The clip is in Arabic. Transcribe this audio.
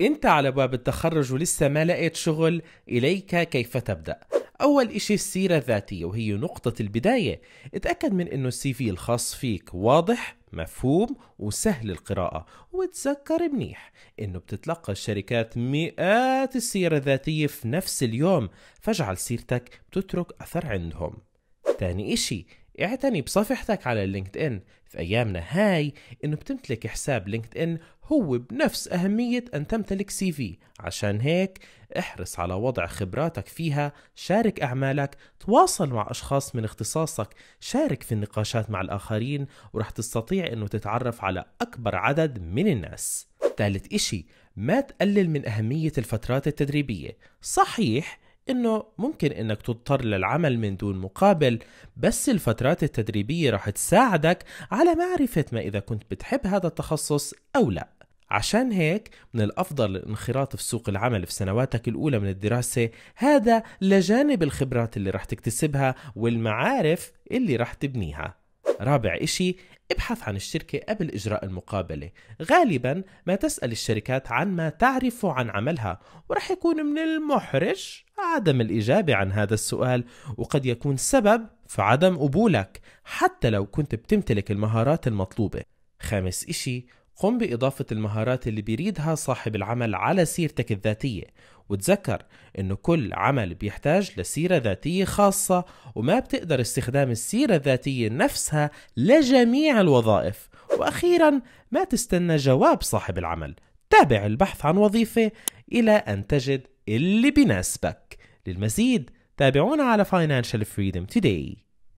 انت على باب التخرج ولسه ما لقيت شغل اليك كيف تبدأ أول إشي السيرة الذاتية وهي نقطة البداية اتأكد من أنه السي في الخاص فيك واضح مفهوم وسهل القراءة وتذكر منيح أنه بتتلقى الشركات مئات السيرة الذاتية في نفس اليوم فاجعل سيرتك بتترك أثر عندهم تاني إشي اعتني بصفحتك على لينكد إن في أيامنا هاي إنه بتمتلك حساب لينكد إن هو بنفس أهمية أن تمتلك سي في عشان هيك احرص على وضع خبراتك فيها شارك أعمالك تواصل مع أشخاص من اختصاصك شارك في النقاشات مع الآخرين ورح تستطيع أنه تتعرف على أكبر عدد من الناس ثالث إشي ما تقلل من أهمية الفترات التدريبية صحيح انه ممكن انك تضطر للعمل من دون مقابل بس الفترات التدريبية راح تساعدك على معرفة ما اذا كنت بتحب هذا التخصص او لا عشان هيك من الأفضل الانخراط في سوق العمل في سنواتك الأولى من الدراسة هذا لجانب الخبرات اللي راح تكتسبها والمعارف اللي راح تبنيها رابع إشي ابحث عن الشركة قبل إجراء المقابلة غالبا ما تسأل الشركات عن ما تعرف عن عملها ورح يكون من المحرج عدم الإجابة عن هذا السؤال وقد يكون سبب في عدم قبولك حتى لو كنت بتمتلك المهارات المطلوبة خامس إشي قم بإضافة المهارات اللي بيريدها صاحب العمل على سيرتك الذاتية وتذكر أنه كل عمل بيحتاج لسيرة ذاتية خاصة وما بتقدر استخدام السيرة الذاتية نفسها لجميع الوظائف وأخيرا ما تستنى جواب صاحب العمل تابع البحث عن وظيفة إلى أن تجد اللي بيناسبك للمزيد تابعونا على Financial Freedom Today